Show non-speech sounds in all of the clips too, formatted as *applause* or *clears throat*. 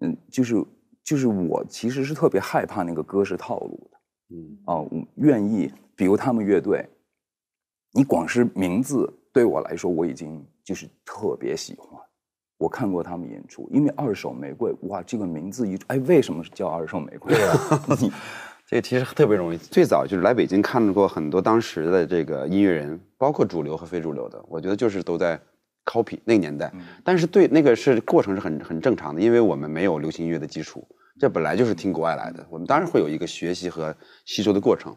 嗯，就是就是我其实是特别害怕那个歌是套路的，嗯，啊，愿意，比如他们乐队，你光是名字对我来说我已经就是特别喜欢，我看过他们演出，因为二手玫瑰，哇，这个名字一哎为什么是叫二手玫瑰？对啊，*laughs* 这个其实特别容易，最早就是来北京看过很多当时的这个音乐人，包括主流和非主流的，我觉得就是都在。copy 那个年代，但是对那个是过程是很很正常的，因为我们没有流行音乐的基础，这本来就是听国外来的，我们当然会有一个学习和吸收的过程。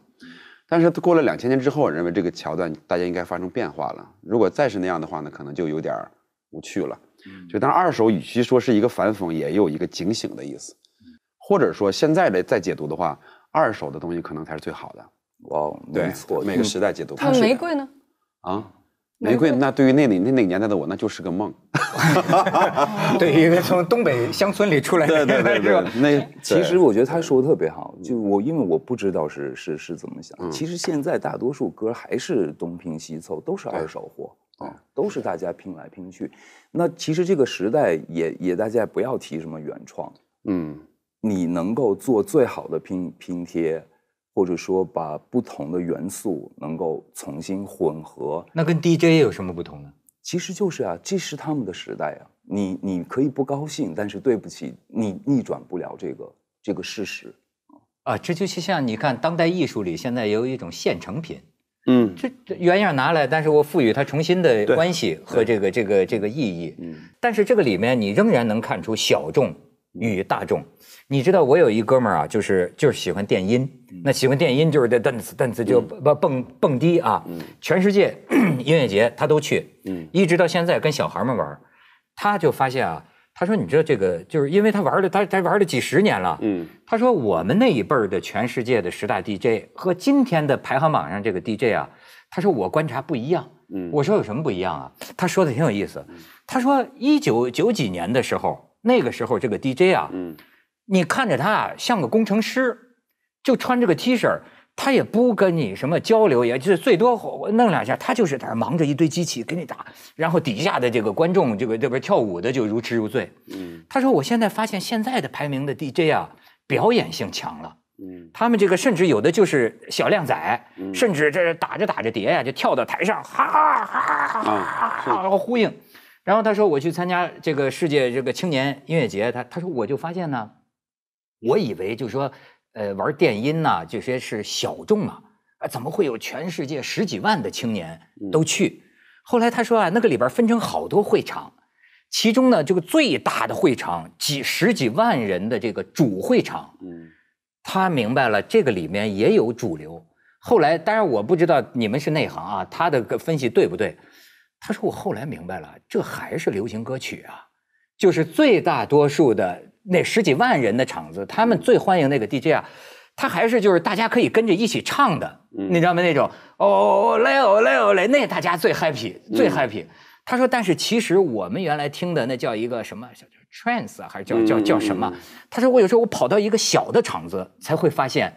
但是过了两千年之后，我认为这个桥段大家应该发生变化了。如果再是那样的话呢，可能就有点无趣了。就当二手，与其说是一个反讽，也有一个警醒的意思，或者说现在的再解读的话，二手的东西可能才是最好的。哦，对，每个时代解读那玫瑰呢？啊。玫瑰，那对于那里那那个年代的我，那就是个梦。*laughs* *laughs* 对于从东北乡村里出来，对对对 *laughs* 对，那其实我觉得他说的特别好。就我因为我不知道是是是怎么想，其实现在大多数歌还是东拼西凑，都是二手货啊，都是大家拼来拼去。那其实这个时代也也大家不要提什么原创，嗯，你能够做最好的拼拼贴。或者说，把不同的元素能够重新混合，那跟 DJ 有什么不同呢？其实就是啊，这是他们的时代啊。你你可以不高兴，但是对不起，你逆转不了这个这个事实。啊，这就像你看，当代艺术里现在有一种现成品，嗯，这原样拿来，但是我赋予它重新的关系和这个这个这个意义。嗯，但是这个里面你仍然能看出小众。与大众，你知道我有一哥们儿啊，就是就是喜欢电音，那喜欢电音就是这 dance dance 就蹦蹦蹦迪啊，全世界 *clears throat* 音乐节他都去，一直到现在跟小孩们玩，他就发现啊，他说你知道这个就是因为他玩了他他玩了几十年了，嗯，他说我们那一辈儿的全世界的十大 DJ 和今天的排行榜上这个 DJ 啊，他说我观察不一样，嗯，我说有什么不一样啊？他说的挺有意思，他说一九九几年的时候。那个时候这个 DJ 啊，嗯，你看着他啊像个工程师，就穿这个 T 恤他也不跟你什么交流，也就是最多弄两下，他就是在那忙着一堆机器给你打，然后底下的这个观众这个这边跳舞的就如痴如醉。嗯，他说我现在发现现在的排名的 DJ 啊，表演性强了。嗯，他们这个甚至有的就是小靓仔，甚至这打着打着碟呀就跳到台上，哈哈哈哈然后呼应。然后他说：“我去参加这个世界这个青年音乐节，他他说我就发现呢，我以为就是说，呃，玩电音呐，就些是小众啊，啊，怎么会有全世界十几万的青年都去？后来他说啊，那个里边分成好多会场，其中呢，这个最大的会场几十几万人的这个主会场，嗯，他明白了这个里面也有主流。后来，当然我不知道你们是内行啊，他的分析对不对？”他说：“我后来明白了，这还是流行歌曲啊，就是最大多数的那十几万人的场子，他们最欢迎那个 DJ 啊，他还是就是大家可以跟着一起唱的，你知道吗？那种哦来哦来哦来，那大家最 happy 最 happy。”他说：“但是其实我们原来听的那叫一个什么，叫 trance 啊，还是叫叫叫什么？”他说：“我有时候我跑到一个小的场子，才会发现。”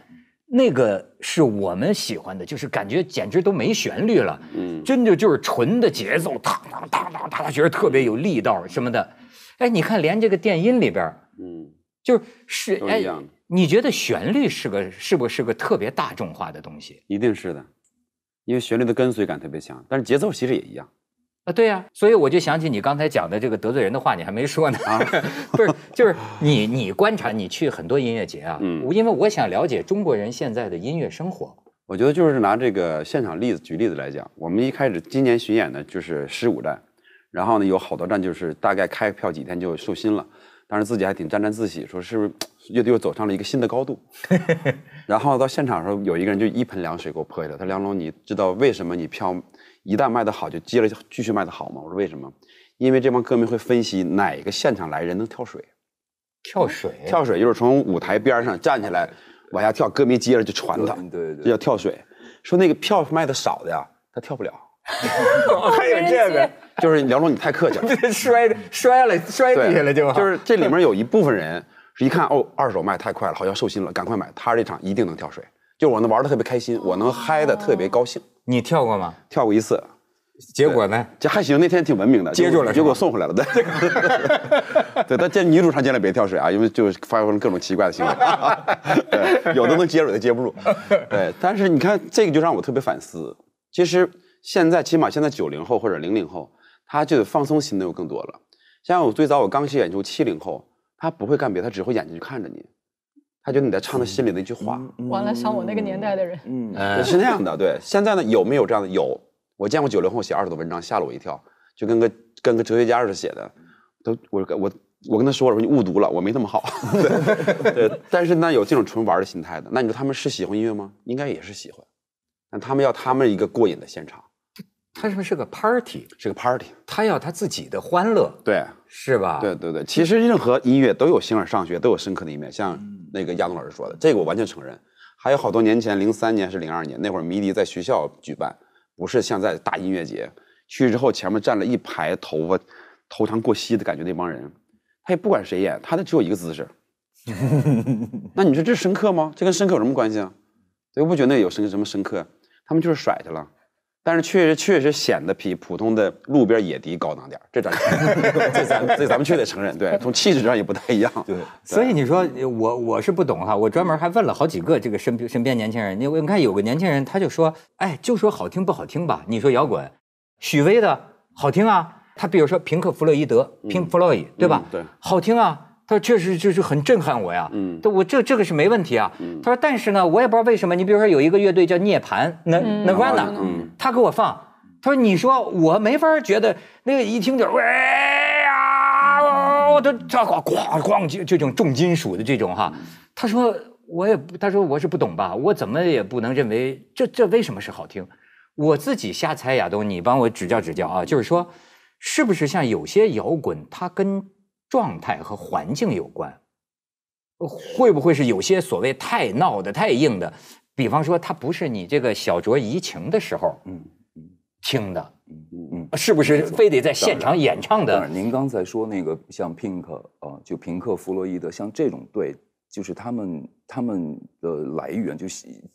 那个是我们喜欢的，就是感觉简直都没旋律了，嗯，真的就是纯的节奏，当当当当当，觉得特别有力道什么的。哎，你看连这个电音里边，嗯，就是是哎，你觉得旋律是个是不是个特别大众化的东西？一定是的，因为旋律的跟随感特别强，但是节奏其实也一样。啊，对呀，所以我就想起你刚才讲的这个得罪人的话，你还没说呢啊，*laughs* 不是，就是你你观察，你去很多音乐节啊，嗯，因为我想了解中国人现在的音乐生活。我觉得就是拿这个现场例子举例子来讲，我们一开始今年巡演呢就是十五站，然后呢有好多站就是大概开票几天就售罄了，当时自己还挺沾沾自喜，说是乐队又走上了一个新的高度。*laughs* 然后到现场的时候，有一个人就一盆凉水给我泼下来。他梁龙，你知道为什么你票一旦卖的好，就接着继续卖的好吗？我说为什么？因为这帮歌迷会分析哪个现场来人能跳水。跳水？跳水就是从舞台边上站起来往下跳，歌迷接着就传他。对对对。这叫跳水。说那个票卖的少的呀，他跳不了。*laughs* 还有这个，就是梁龙，你太客气了。*laughs* 摔摔了摔地下了就。就是这里面有一部分人。一看哦，二手卖太快了，好像售罄了，赶快买。他这场一定能跳水，就我能玩的特别开心，我能嗨的特别高兴。你跳过吗？跳过一次，结果呢？这还行，那天挺文明的，接住了，结果送回来了。对，*laughs* 对，但见女主唱见了别跳水啊，因为就发生了各种奇怪的行为，对，有的能接住，有的接不住。对，但是你看这个就让我特别反思。其实现在，起码现在九零后或者零零后，他就放松心的又更多了。像我最早我刚去演就七零后。他不会干别，的，他只会眼睛去看着你，他觉得你在唱他心里那句话。完了，像我那个年代的人，嗯，是那样的，对。现在呢，有没有这样的？有，我见过九零后写二十的文章，吓了我一跳，就跟个跟个哲学家似的写的，都我我我跟他说了，我说你误读了，我没那么好。*laughs* 对，对但是那有这种纯玩的心态的，那你说他们是喜欢音乐吗？应该也是喜欢，但他们要他们一个过瘾的现场。他是不是个 party？是个 party。他要他自己的欢乐，对，是吧？对对对。其实任何音乐都有形而上学，都有深刻的一面。像那个亚东老师说的，这个我完全承认。还有好多年前，零三年是零二年那会儿，迷笛在学校举办，不是像在大音乐节。去之后，前面站了一排头发头长过膝的感觉那帮人，他也不管谁演，他的只有一个姿势。*laughs* 那你说这深刻吗？这跟深刻有什么关系啊？我不觉得有深什么深刻，他们就是甩去了。但是确实确实显得比普通的路边野迪高档点，这咱这 *laughs* 咱这咱们确得承认，对，从气质上也不太一样，对。所以你说我我是不懂哈，我专门还问了好几个这个身边身边年轻人，你你看有个年轻人他就说，哎，就说好听不好听吧，你说摇滚，许巍的好听啊，他比如说平克弗洛伊德，平弗洛伊，对吧？对，好听啊。他说：“确实就是很震撼我呀，嗯，我这这个是没问题啊。”他说：“但是呢，我也不知道为什么。你比如说有一个乐队叫涅槃那那关的，嗯，他给我放，他说：‘你说我没法觉得那个一听就哇呀，我都这咣咣就这种重金属的这种哈。’他说：‘我也，他说我是不懂吧，我怎么也不能认为这这为什么是好听？我自己瞎猜亚东，你帮我指教指教啊。’就是说，是不是像有些摇滚它跟？”状态和环境有关，会不会是有些所谓太闹的、太硬的？比方说，它不是你这个小酌怡情的时候，嗯，听的，嗯嗯，是不是非得在现场演唱的？您刚才说那个像 Pink 啊，就平克·弗洛伊德，像这种对，就是他们他们的来源就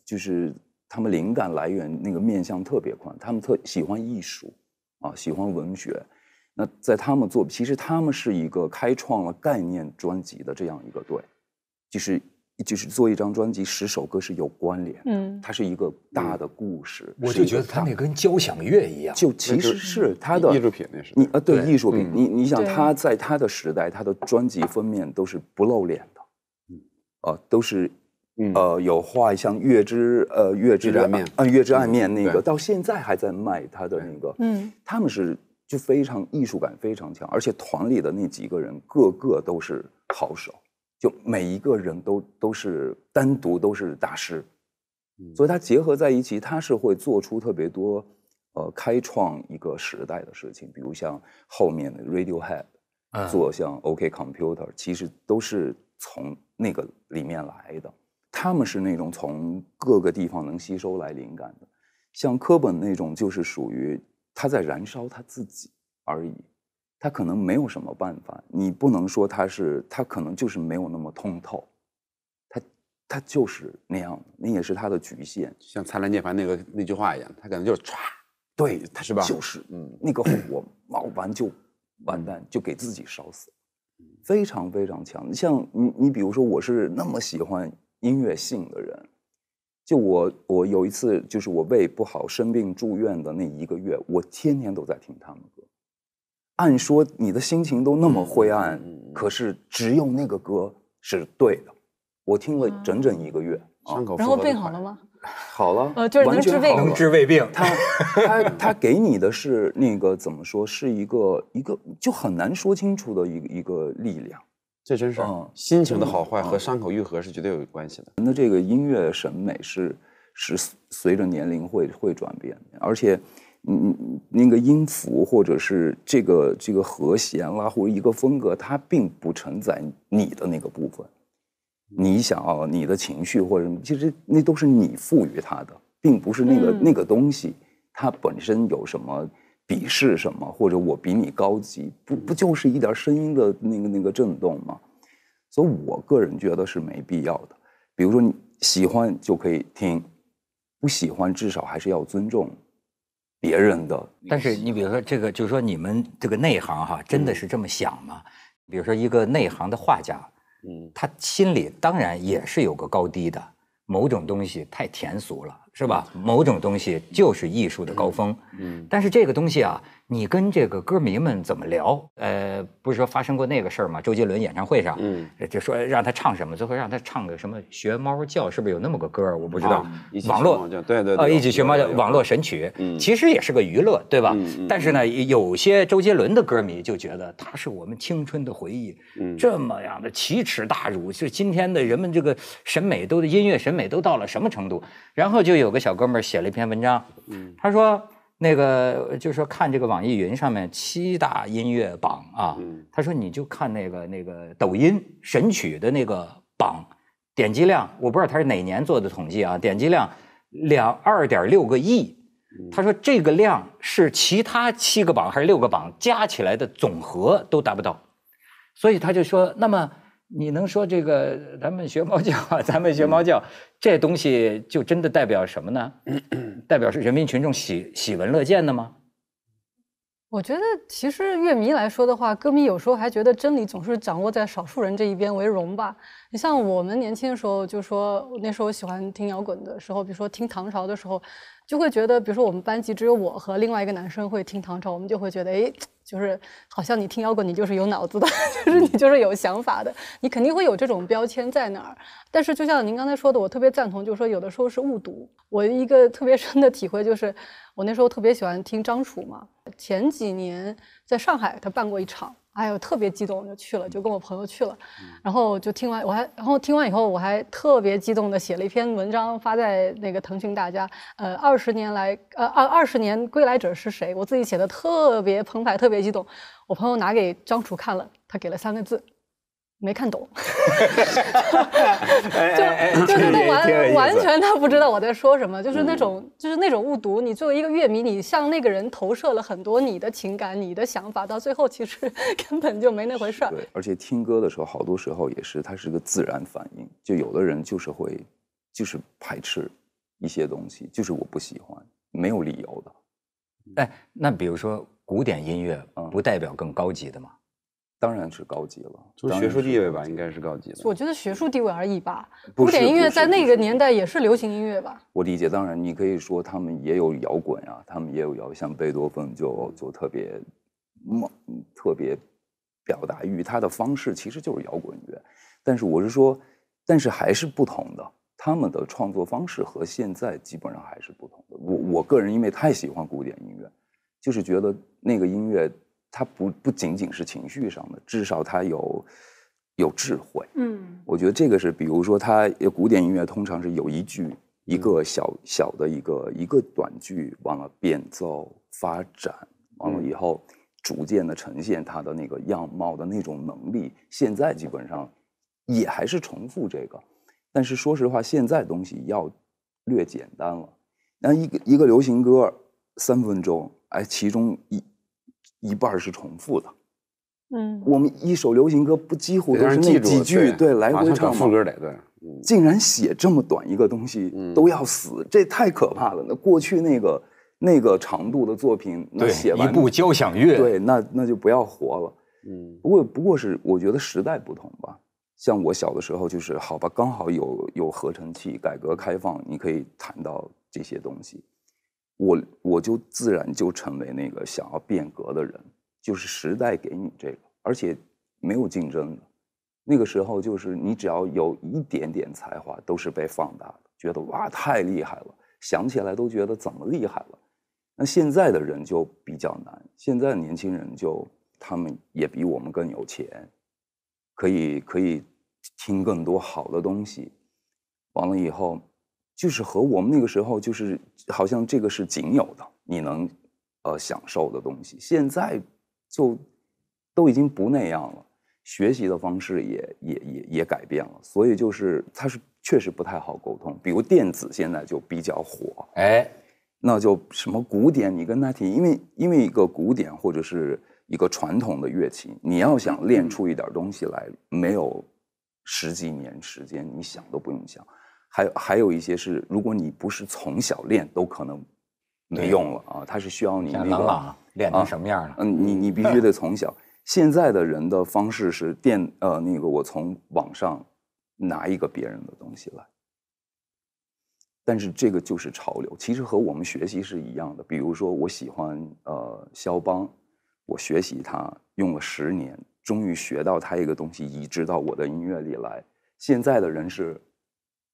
就是他们灵感来源那个面向特别宽，他们特喜欢艺术啊，喜欢文学。那在他们做，其实他们是一个开创了概念专辑的这样一个队，就是就是做一张专辑十首歌是有关联的，它是一个大的故事。我就觉得他那跟交响乐一样，就其实是他的艺术品那是你啊，对艺术品。你你想他在他的时代，他的专辑封面都是不露脸的，嗯，都是，呃，有画像月之呃月之暗面，嗯，月之暗面那个到现在还在卖他的那个，嗯，他们是。就非常艺术感非常强，而且团里的那几个人个个都是好手，就每一个人都都是单独都是大师，所以他结合在一起，他是会做出特别多，呃，开创一个时代的事情。比如像后面的 Radiohead，做像 OK Computer，其实都是从那个里面来的。他们是那种从各个地方能吸收来灵感的，像科本那种就是属于。他在燃烧他自己而已，他可能没有什么办法。你不能说他是，他可能就是没有那么通透，他他就是那样。那也是他的局限，像《灿烂涅盘》那个那句话一样，他可能就是唰，对，他是吧？就是，嗯，那个火冒完就完蛋，就给自己烧死非常非常强。像你，你比如说，我是那么喜欢音乐性的人。就我，我有一次就是我胃不好生病住院的那一个月，我天天都在听他们的歌。按说你的心情都那么灰暗，可是只有那个歌是对的。我听了整整一个月，伤口然后背好了吗？*laughs* 好了，呃，就是能治胃病。*laughs* 他他他给你的是那个怎么说？是一个一个就很难说清楚的一个一个力量。这真是，心情的好坏和伤口愈合是绝对有关系的。那这个音乐审美是是随着年龄会会转变，而且，嗯嗯，那个音符或者是这个这个和弦啦，或者一个风格，它并不承载你的那个部分。你想要你的情绪或者什么，其实那都是你赋予它的，并不是那个那个东西它本身有什么。鄙视什么，或者我比你高级，不不就是一点声音的那个那个震动吗？所以我个人觉得是没必要的。比如说你喜欢就可以听，不喜欢至少还是要尊重别人的。但是你比如说这个，就是说你们这个内行哈，真的是这么想吗？比如说一个内行的画家，嗯，他心里当然也是有个高低的，某种东西太甜俗了。是吧？某种东西就是艺术的高峰，嗯，但是这个东西啊。你跟这个歌迷们怎么聊？呃，不是说发生过那个事儿吗？周杰伦演唱会上，嗯，就说让他唱什么，最后让他唱个什么学猫叫，是不是有那么个歌儿？我不知道。网络对对啊，一起学猫叫，网络神曲，嗯，其实也是个娱乐，对吧？但是呢，有些周杰伦的歌迷就觉得他是我们青春的回忆，嗯，这么样的奇耻大辱，就今天的人们这个审美，都音乐审美都到了什么程度？然后就有个小哥们儿写了一篇文章，嗯，他说。那个就说看这个网易云上面七大音乐榜啊，他说你就看那个那个抖音神曲的那个榜，点击量我不知道他是哪年做的统计啊，点击量两二点六个亿，他说这个量是其他七个榜还是六个榜加起来的总和都达不到，所以他就说那么。你能说这个？咱们学猫叫，咱们学猫叫，这东西就真的代表什么呢？代表是人民群众喜喜闻乐见的吗？我觉得，其实乐迷来说的话，歌迷有时候还觉得真理总是掌握在少数人这一边为荣吧。你像我们年轻的时候，就说那时候喜欢听摇滚的时候，比如说听唐朝的时候。就会觉得，比如说我们班级只有我和另外一个男生会听唐朝，我们就会觉得，哎，就是好像你听摇滚，你就是有脑子的，*laughs* 就是你就是有想法的，你肯定会有这种标签在那儿。但是就像您刚才说的，我特别赞同，就是说有的时候是误读。我一个特别深的体会就是，我那时候特别喜欢听张楚嘛，前几年在上海他办过一场。哎呦，特别激动，就去了，就跟我朋友去了，然后就听完，我还然后听完以后，我还特别激动的写了一篇文章，发在那个腾讯大家，呃，二十年来，呃二二十年归来者是谁？我自己写的特别澎湃，特别激动。我朋友拿给张楚看了，他给了三个字。没看懂，*laughs* 就就他完完全他不知道我在说什么，就是那种就是那种误读。你作为一个乐迷，你向那个人投射了很多你的情感、你的想法，到最后其实 *laughs* 根本就没那回事儿。对，而且听歌的时候，好多时候也是它是个自然反应。就有的人就是会，就是排斥一些东西，就是我不喜欢，没有理由的。哎，那比如说古典音乐，不代表更高级的吗？当然是高级了，学术地位吧，应该是高级的。我觉得学术地位而已吧。古典音乐在那个年代也是流行音乐吧？我理解，当然，你可以说他们也有摇滚啊，他们也有摇，像贝多芬就就特别，猛，特别表达欲，他的方式其实就是摇滚乐。但是我是说，但是还是不同的，他们的创作方式和现在基本上还是不同的。我我个人因为太喜欢古典音乐，就是觉得那个音乐。它不不仅仅是情绪上的，至少它有有智慧。嗯，我觉得这个是，比如说，它古典音乐通常是有一句一个小小的一个一个短句，完了变奏发展，完了以后逐渐的呈现它的那个样貌的那种能力。现在基本上也还是重复这个，但是说实话，现在东西要略简单了。那一个一个流行歌三分钟，哎，其中一。一半是重复的，嗯，我们一首流行歌不几乎都是那几句，对，来回唱副歌了，对，竟然写这么短一个东西都要死，这太可怕了。那过去那个那个长度的作品，那写完一部交响乐，对，那那就不要活了。嗯，不过不过是我觉得时代不同吧。像我小的时候就是好吧，刚好有有合成器，改革开放，你可以谈到这些东西。我我就自然就成为那个想要变革的人，就是时代给你这个，而且没有竞争的，那个时候就是你只要有一点点才华都是被放大的，觉得哇太厉害了，想起来都觉得怎么厉害了。那现在的人就比较难，现在年轻人就他们也比我们更有钱，可以可以听更多好的东西，完了以后。就是和我们那个时候，就是好像这个是仅有的你能，呃，享受的东西。现在就都已经不那样了，学习的方式也也也也改变了。所以就是它是确实不太好沟通。比如电子现在就比较火，哎，那就什么古典，你跟他提，因为因为一个古典或者是一个传统的乐器，你要想练出一点东西来，没有十几年时间，你想都不用想。还有还有一些是，如果你不是从小练，都可能没用了啊。它是需要你那个练成什么样了？嗯，你你必须得从小。现在的人的方式是电呃，那个我从网上拿一个别人的东西来，但是这个就是潮流。其实和我们学习是一样的。比如说，我喜欢呃肖邦，我学习他用了十年，终于学到他一个东西，移植到我的音乐里来。现在的人是。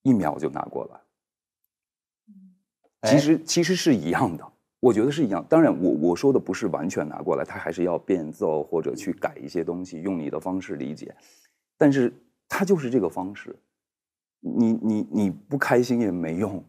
一秒就拿过来，其实其实是一样的，我觉得是一样。当然，我我说的不是完全拿过来，他还是要变奏或者去改一些东西，用你的方式理解。但是他就是这个方式，你你你不开心也没用。